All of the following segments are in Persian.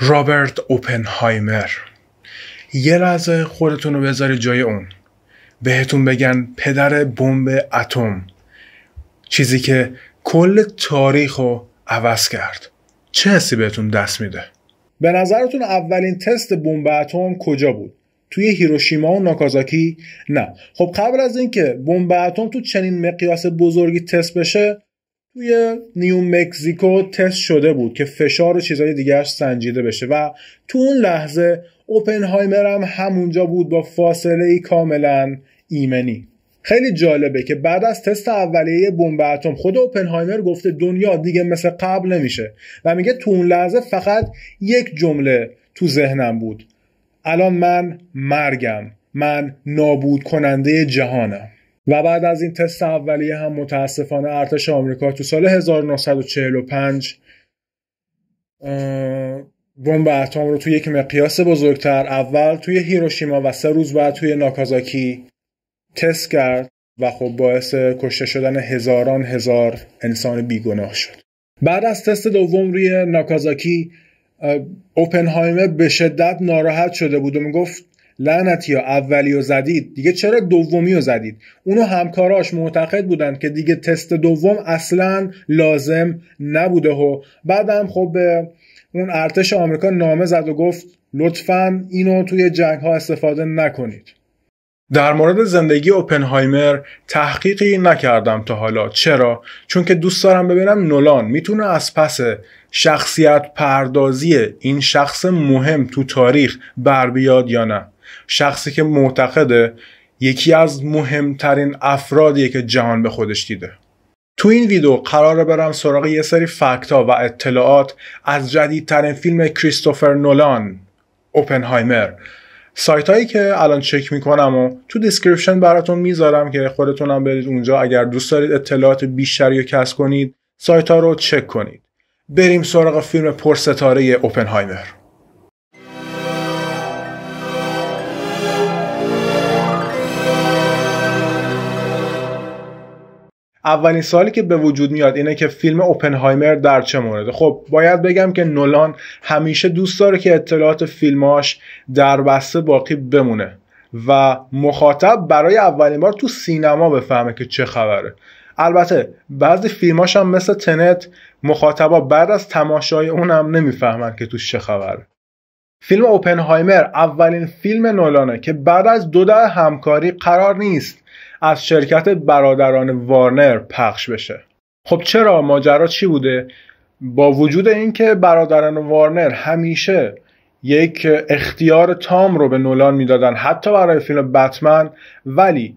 رابرت اوپنهایمر یه لحظه خودتون رو بذاری جای اون بهتون بگن پدر بمب اتم چیزی که کل تاریخ رو عوض کرد چه حسی بهتون دست میده به نظرتون اولین تست بمب اتم کجا بود توی هیروشیما و ناکازاکی نه خب قبل از اینکه بمب اتم تو چنین مقیاس بزرگی تست بشه توی نیو مکزیکو تست شده بود که فشار و چیزهای دیگرش سنجیده بشه و تو اون لحظه اوپنهایمر هم همونجا بود با فاصله ای کاملا ایمنی خیلی جالبه که بعد از تست اولیه بمب اتم خود اوپنهایمر گفته دنیا دیگه مثل قبل نمیشه و میگه تو اون لحظه فقط یک جمله تو ذهنم بود الان من مرگم من نابود کننده جهانم و بعد از این تست اولیه هم متاسفانه ارتش آمریکا تو سال 1945 بمب اتم رو توی یک مقیاس بزرگتر اول توی هیروشیما و سه روز بعد توی ناکازاکی تست کرد و خب باعث کشته شدن هزاران هزار انسان بیگناه شد بعد از تست دوم روی ناکازاکی اوپنهایمه به شدت ناراحت شده بود و میگفت لعنتی ها اولی و زدید دیگه چرا دومی و زدید اونو همکاراش معتقد بودن که دیگه تست دوم اصلا لازم نبوده و بعدم خب به اون ارتش آمریکا نامه زد و گفت لطفا اینو توی جنگ ها استفاده نکنید در مورد زندگی اوپنهایمر تحقیقی نکردم تا حالا چرا چون که دوست دارم ببینم نولان میتونه از پس شخصیت پردازی این شخص مهم تو تاریخ بر بیاد یا نه شخصی که معتقده یکی از مهمترین افرادی که جهان به خودش دیده تو این ویدیو قراره برم سراغ یه سری فکت ها و اطلاعات از جدیدترین فیلم کریستوفر نولان اوپنهایمر سایت هایی که الان چک میکنم و تو دیسکریپشن براتون میذارم که خودتونم برید اونجا اگر دوست دارید اطلاعات بیشتری کسب کنید سایت ها رو چک کنید بریم سراغ فیلم پرستاره اوپنهایمر اولین سالی که به وجود میاد اینه که فیلم اوپنهایمر در چه مورده خب باید بگم که نولان همیشه دوست داره که اطلاعات فیلماش در بسته باقی بمونه و مخاطب برای اولین بار تو سینما بفهمه که چه خبره البته بعضی فیلماش هم مثل تنت مخاطبا بعد از تماشای اونم نمیفهمن که تو چه خبره فیلم اوپنهایمر اولین فیلم نولانه که بعد از دو دهه همکاری قرار نیست از شرکت برادران وارنر پخش بشه خب چرا ماجرا چی بوده با وجود اینکه برادران وارنر همیشه یک اختیار تام رو به نولان میدادن حتی برای فیلم بتمن ولی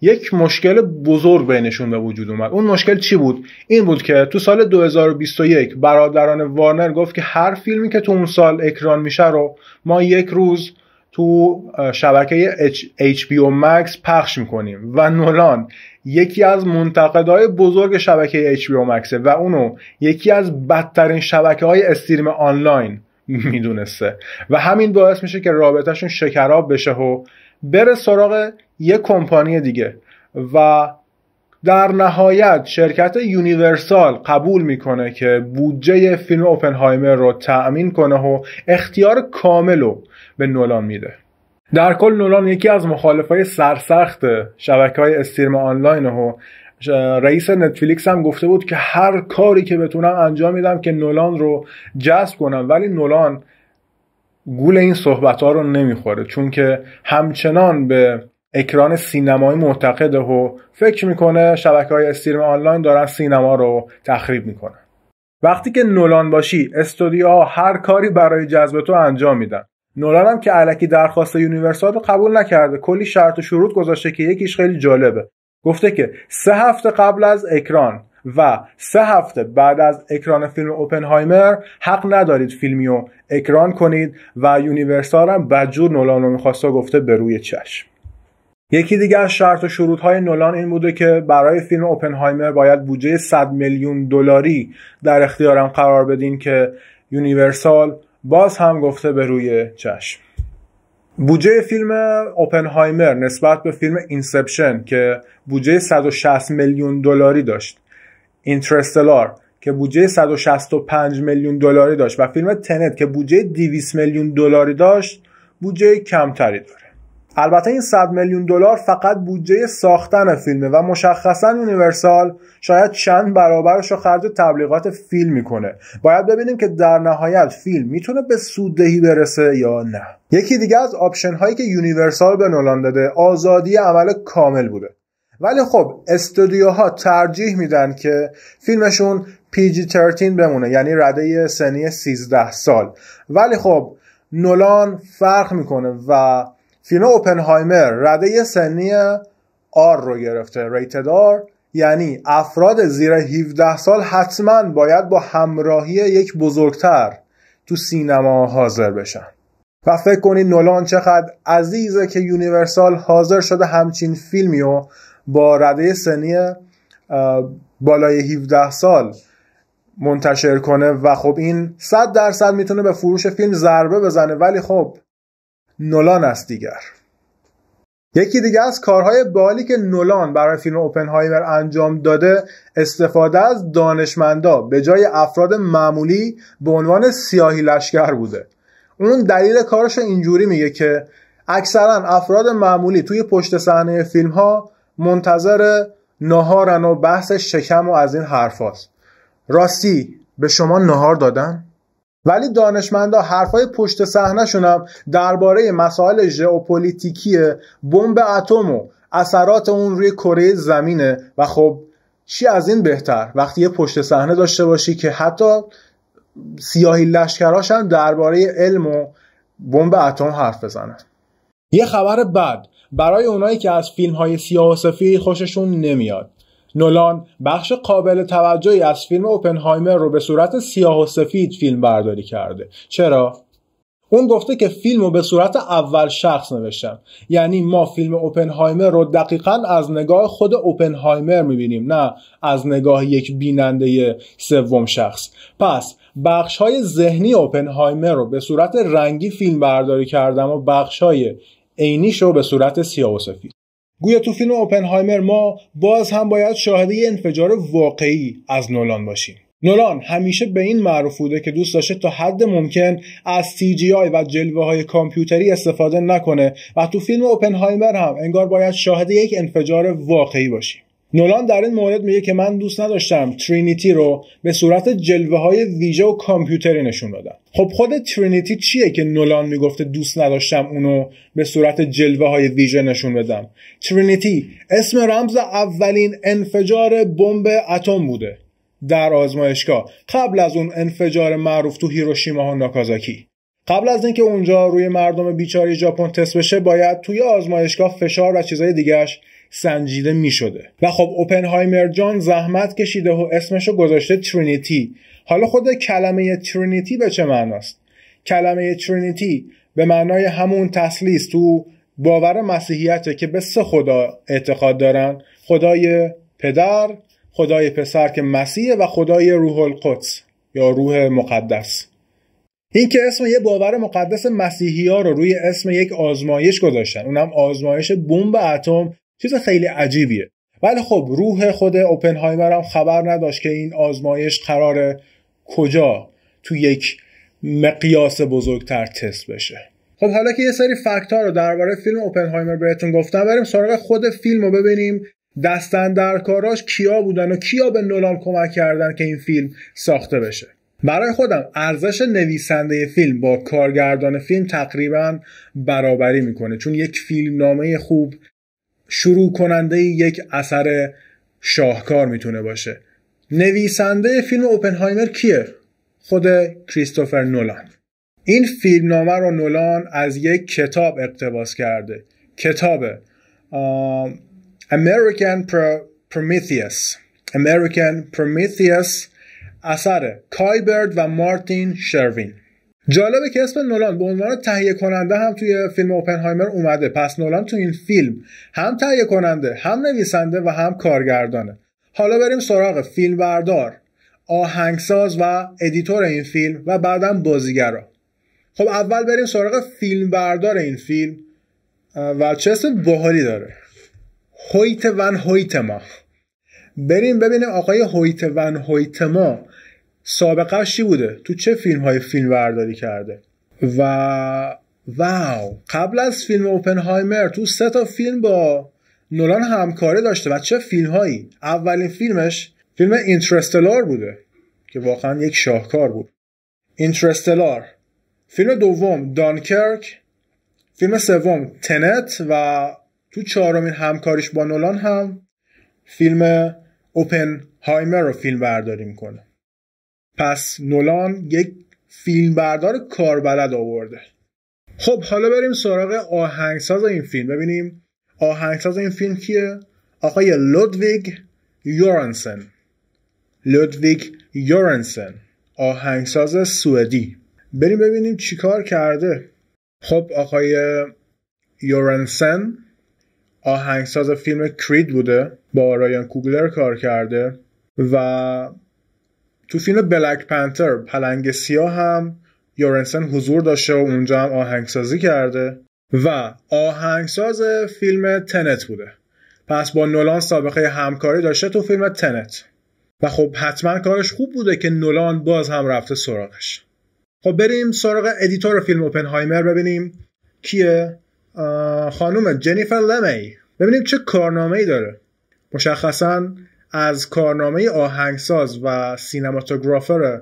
یک مشکل بزرگ بینشون به وجود اومد اون مشکل چی بود این بود که تو سال 2021 برادران وارنر گفت که هر فیلمی که تو اون سال اکران میشه رو ما یک روز تو شبکه HBO Max پخش میکنیم و نولان یکی از منتقدهای بزرگ شبکه HBO Max و اونو یکی از بدترین شبکه های استریم آنلاین میدونسته و همین باعث میشه که رابطهشون شکراب بشه و بره سراغ یه کمپانی دیگه و در نهایت شرکت یونیورسال قبول میکنه که بودجه فیلم اوپنهایمر رو تأمین کنه و اختیار کامل به نولان میده در کل نولان یکی از های سرسخت شبکه های استریم آنلاین و رئیس نتفلیکس هم گفته بود که هر کاری که بتونم انجام میدم که نولان رو جذب کنم ولی نولان گول این صحبت ها رو نمیخوره چون که همچنان به اکران سینمایی معتقده و فکر میکنه شبکه های استریم آنلاین دارن سینما رو تخریب میکنن وقتی که نولان باشی استودیوها هر کاری برای جذب تو انجام میدن نولان هم که علکی درخواست یونیورسال رو قبول نکرده کلی شرط و شروط گذاشته که یکیش خیلی جالبه گفته که سه هفته قبل از اکران و سه هفته بعد از اکران فیلم اوپنهایمر حق ندارید فیلمی رو اکران کنید و یونیورسال هم بدجور نولان رو میخواسته گفته به روی چشم یکی دیگه از شرط و شروط های نولان این بوده که برای فیلم اوپنهایمر باید بودجه 100 میلیون دلاری در اختیارم قرار بدین که یونیورسال باز هم گفته به روی چشم بودجه فیلم اوپنهایمر نسبت به فیلم اینسپشن که بودجه 160 میلیون دلاری داشت اینترستلار که بودجه 165 میلیون دلاری داشت و فیلم تنت که بودجه 200 میلیون دلاری داشت بودجه کمتری داره البته این 100 میلیون دلار فقط بودجه ساختن فیلمه و مشخصا یونیورسال شاید چند برابرش رو خرج تبلیغات فیلم میکنه باید ببینیم که در نهایت فیلم میتونه به سوددهی برسه یا نه یکی دیگه از آپشن هایی که یونیورسال به نولان داده آزادی عمل کامل بوده ولی خب استودیوها ترجیح میدن که فیلمشون PG-13 بمونه یعنی رده سنی 13 سال ولی خب نولان فرق میکنه و فیلم اوپنهایمر رده سنی آر رو گرفته ریتدار یعنی افراد زیر 17 سال حتما باید با همراهی یک بزرگتر تو سینما حاضر بشن و فکر کنید نولان چقدر عزیزه که یونیورسال حاضر شده همچین فیلمی و با رده سنی بالای 17 سال منتشر کنه و خب این 100 درصد میتونه به فروش فیلم ضربه بزنه ولی خب نولان است دیگر یکی دیگه از کارهای بالی که نولان برای فیلم اوپنهایمر انجام داده استفاده از دانشمندا به جای افراد معمولی به عنوان سیاهی لشکر بوده اون دلیل کارش اینجوری میگه که اکثرا افراد معمولی توی پشت صحنه فیلم ها منتظر نهارن و بحث شکم و از این حرفاست راستی به شما نهار دادن؟ ولی دانشمندا حرفای پشت صحنه شونم درباره مسائل ژئوپلیتیکی بمب اتم و اثرات اون روی کره زمینه و خب چی از این بهتر وقتی یه پشت صحنه داشته باشی که حتی سیاهی لشکراش هم درباره علم و بمب اتم حرف بزنن یه خبر بد برای اونایی که از فیلم های سیاه و سفید خوششون نمیاد نولان بخش قابل توجهی از فیلم اوپنهایمر رو به صورت سیاه و سفید فیلم برداری کرده چرا اون گفته که فیلم رو به صورت اول شخص نوشتم یعنی ما فیلم اوپنهایمر رو دقیقا از نگاه خود اوپنهایمر میبینیم نه از نگاه یک بیننده سوم شخص پس بخش های ذهنی اوپنهایمر رو به صورت رنگی فیلم برداری کردم و بخش های عینیش رو به صورت سیاه و سفید گویا تو فیلم اوپنهایمر ما باز هم باید شاهده یه انفجار واقعی از نولان باشیم نولان همیشه به این معروف بوده که دوست داشته تا حد ممکن از CGI و جلوه های کامپیوتری استفاده نکنه و تو فیلم اوپنهایمر هم انگار باید شاهد یک انفجار واقعی باشیم نولان در این مورد میگه که من دوست نداشتم ترینیتی رو به صورت جلوه های ویژه و کامپیوتری نشون بدم خب خود ترینیتی چیه که نولان میگفته دوست نداشتم اونو به صورت جلوه های ویژه نشون بدم ترینیتی اسم رمز اولین انفجار بمب اتم بوده در آزمایشگاه قبل از اون انفجار معروف تو هیروشیما و ناکازاکی قبل از اینکه اونجا روی مردم بیچاره ژاپن تست بشه باید توی آزمایشگاه فشار و چیزای دیگهش سنجیده می شده و خب اوپنهایمر جان زحمت کشیده و اسمشو گذاشته ترینیتی حالا خود کلمه ترینیتی به چه معناست؟ کلمه ترینیتی به معنای همون تسلیس تو باور مسیحیت که به سه خدا اعتقاد دارن خدای پدر، خدای پسر که مسیحه و خدای روح القدس یا روح مقدس این که اسم یه باور مقدس مسیحی ها رو روی اسم یک آزمایش گذاشتن اونم آزمایش بمب اتم چیز خیلی عجیبیه ولی خب روح خود اوپنهایمر هم خبر نداشت که این آزمایش قرار کجا تو یک مقیاس بزرگتر تست بشه خب حالا که یه سری فکت ها رو درباره فیلم اوپنهایمر بهتون گفتم بریم سراغ خود فیلم رو ببینیم دستن در کاراش کیا بودن و کیا به نولان کمک کردن که این فیلم ساخته بشه برای خودم ارزش نویسنده فیلم با کارگردان فیلم تقریبا برابری میکنه چون یک فیلم نامه خوب شروع کننده یک اثر شاهکار میتونه باشه نویسنده فیلم اوپنهایمر کیه؟ خود کریستوفر نولان این فیلمنامه رو نولان از یک کتاب اقتباس کرده کتاب American Prometheus American Prometheus اثر کایبرد و مارتین شروین جالبه که اسم نولان به عنوان تهیه کننده هم توی فیلم اوپنهایمر اومده پس نولان تو این فیلم هم تهیه کننده هم نویسنده و هم کارگردانه حالا بریم سراغ فیلم بردار آهنگساز و ادیتور این فیلم و بعدا بازیگرا خب اول بریم سراغ فیلم بردار این فیلم و چه اسم بحالی داره هویت ون هویت ما بریم ببینیم آقای هویت ون هویت ما سابقه چی بوده تو چه فیلم های فیلم برداری کرده و واو قبل از فیلم اوپنهایمر تو سه تا فیلم با نولان همکاری داشته و چه فیلم هایی اولین فیلمش فیلم اینترستلار بوده که واقعا یک شاهکار بود اینترستلار فیلم دوم دانکرک فیلم سوم تنت و تو چهارمین همکاریش با نولان هم فیلم اوپنهایمر رو فیلم برداری میکنه پس نولان یک فیلمبردار کاربلد آورده خب حالا بریم سراغ آهنگساز این فیلم ببینیم آهنگساز این فیلم کیه آقای لودویگ یورنسن لودویگ یورنسن آهنگساز سوئدی بریم ببینیم چیکار کرده خب آقای یورنسن آهنگساز فیلم کرید بوده با رایان کوگلر کار کرده و تو فیلم بلک پنتر پلنگ سیاه هم یورنسن حضور داشته و اونجا هم آهنگسازی کرده و آهنگساز فیلم تنت بوده پس با نولان سابقه همکاری داشته تو فیلم تنت و خب حتما کارش خوب بوده که نولان باز هم رفته سراغش خب بریم سراغ ادیتور فیلم اوپنهایمر ببینیم کیه خانم جنیفر لمی ببینیم چه کارنامه ای داره مشخصا از کارنامه آهنگساز و سینماتوگرافر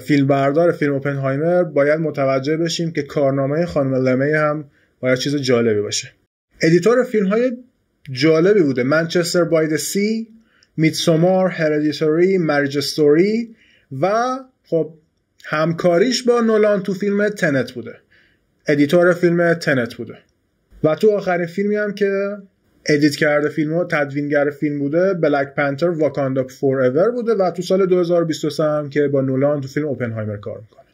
فیلمبردار فیلم اوپنهایمر باید متوجه بشیم که کارنامه خانم لمه هم باید چیز جالبی باشه ادیتور فیلم های جالبی بوده منچستر باید سی میتسومار هردیتوری مریج استوری و خب همکاریش با نولان تو فیلم تنت بوده ادیتور فیلم تنت بوده و تو آخرین فیلمی هم که ادیت کرده فیلم و تدوینگر فیلم بوده بلک پنتر واکاندا فور ایور بوده و تو سال 2023 هم که با نولان تو فیلم اوپنهایمر کار میکنه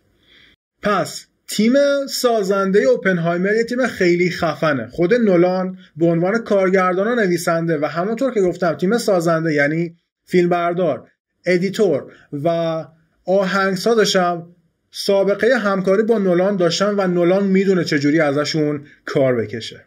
پس تیم سازنده اوپنهایمر یه تیم خیلی خفنه خود نولان به عنوان کارگردان و نویسنده و همونطور که گفتم تیم سازنده یعنی فیلمبردار ادیتور و آهنگسازش هم سابقه همکاری با نولان داشتن و نولان میدونه چجوری ازشون کار بکشه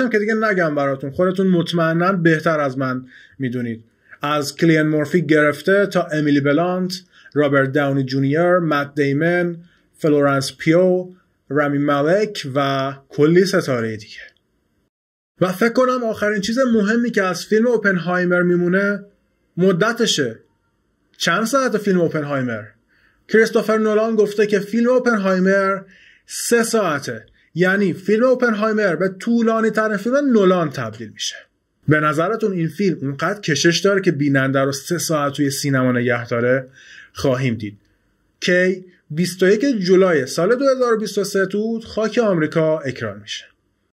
هم که دیگه نگم براتون خودتون مطمئنا بهتر از من میدونید از کلین مورفی گرفته تا امیلی بلانت رابرت داونی جونیور مت دیمن فلورنس پیو رامی مالک و کلی ستاره دیگه و فکر کنم آخرین چیز مهمی که از فیلم اوپنهایمر میمونه مدتشه چند ساعت فیلم اوپنهایمر کریستوفر نولان گفته که فیلم اوپنهایمر سه ساعته یعنی فیلم اوپنهایمر به طولانی ترین فیلم نولان تبدیل میشه به نظرتون این فیلم اونقدر کشش داره که بیننده رو سه ساعت توی سینما نگه داره خواهیم دید کی 21 جولای سال 2023 تو خاک آمریکا اکران میشه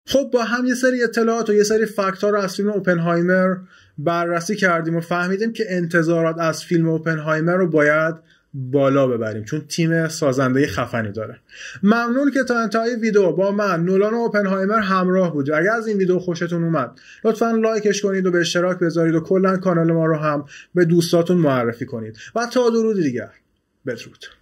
خب با هم یه سری اطلاعات و یه سری فکت ها رو از فیلم اوپنهایمر بررسی کردیم و فهمیدیم که انتظارات از فیلم اوپنهایمر رو باید بالا ببریم چون تیم سازنده خفنی داره ممنون که تا انتهای ویدیو با من نولان و اوپنهایمر همراه بودید اگر از این ویدیو خوشتون اومد لطفا لایکش کنید و به اشتراک بذارید و کلا کانال ما رو هم به دوستاتون معرفی کنید و تا درود دیگر بدرود